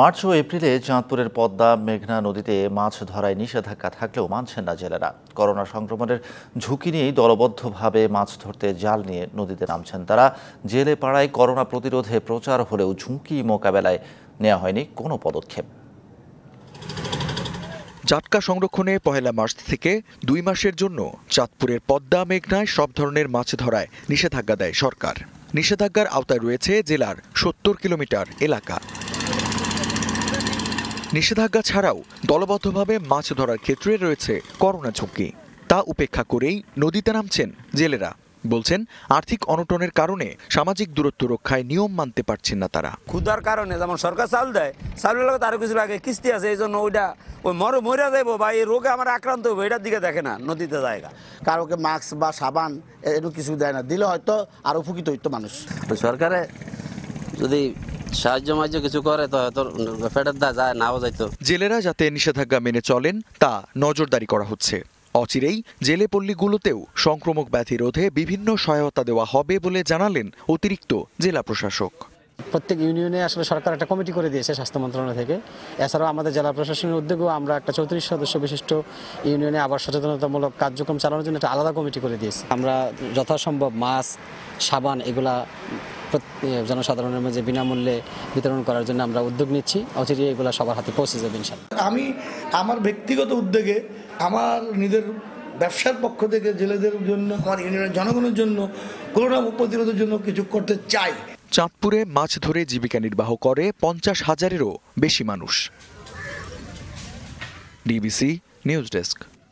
March ও এপ্রিলে চাঁদপুরের পদ্মা মেঘনা নদীতে মাছ ধরায় নিষেধাজ্ঞা থাকলেও মানছেন না জেলেরা করোনা সংক্রমণের ঝুঁকি নিয়েই দলবদ্ধভাবে মাছ ধরতে জাল নিয়ে নদীতে নামছেন তারা জেলে পাড়ায় করোনা প্রতিরোধে প্রচার হলেও ঝুঁকি মোকাবেলায় নেওয়া হয়নি কোনো পদক্ষেপ জাটকা সংরক্ষণে পহেলা মার্চ থেকে দুই মাসের জন্য চাঁদপুরের পদ্মা মেঘনায় সব ধরনের মাছ ধরায় নিষেধাজ্ঞা দেয় সরকার নিষেধাজ্ঞার আওতায় রয়েছে জেলার সত্তর কিলোমিটার এলাকা নিষেধাজ্ঞা ছাড়াও দলবদ্ধভাবে মাছ ধরার ক্ষেত্রে রয়েছে করোনা ঝুঁকি তা উপেক্ষা করেই নদীতে নামছেন জেলেরা বলছেন আর্থিক অনটনের কারণে সামাজিক দূরত্ব রক্ষায় নিয়ম মানতে পারছেন না তারা ক্ষুধার কারণে যেমন সরকার চাল দেয় চালের লগে তার কিছু লাগে কিস্তি আছে এই জন্য ওইটা ওই মর মরে যাবো বা এই রোগে আমার আক্রান্ত হবে এটার দিকে দেখে না নদীতে জায়গা কারোকে মাস্ক বা সাবান এরকম কিছু দেয় না দিলে হয়তো আর উপকৃত হইতো মানুষ সরকারে যদি সাহায্য কিছু করে তো হয়তো ফেটের দা যায় নাও যাইতো জেলেরা যাতে নিষেধাজ্ঞা মেনে চলেন তা নজরদারি করা হচ্ছে অচিরেই জেলে পল্লীগুলোতেও সংক্রমক ব্যাধি রোধে বিভিন্ন সহায়তা দেওয়া হবে বলে জানালেন অতিরিক্ত জেলা প্রশাসক প্রত্যেক ইউনিয়নে আসলে সরকার একটা কমিটি করে দিয়েছে স্বাস্থ্য মন্ত্রণালয় থেকে এছাড়াও আমাদের জেলা প্রশাসনের উদ্যোগেও আমরা একটা চৌত্রিশ সদস্য বিশিষ্ট ইউনিয়নে আবার সচেতনতামূলক কার্যক্রম চালানোর জন্য একটা আলাদা কমিটি করে দিয়েছে আমরা যথাসম্ভব মাস্ক সাবান এগুলা জনসাধারণের মাঝে বিনামূল্যে বিতরণ করার জন্য আমরা উদ্যোগ নিচ্ছি অচিরে এগুলো সবার হাতে পৌঁছে যাবে আমি আমার ব্যক্তিগত উদ্যোগে আমার নিজের ব্যবসার পক্ষ থেকে জেলেদের জন্য আমার ইউনিয়নের জনগণের জন্য করোনা প্রতিরোধের জন্য কিছু করতে চাই চাঁদপুরে মাছ ধরে জীবিকা নির্বাহ করে পঞ্চাশ হাজারেরও বেশি মানুষ ডিবিসি নিউজ ডেস্ক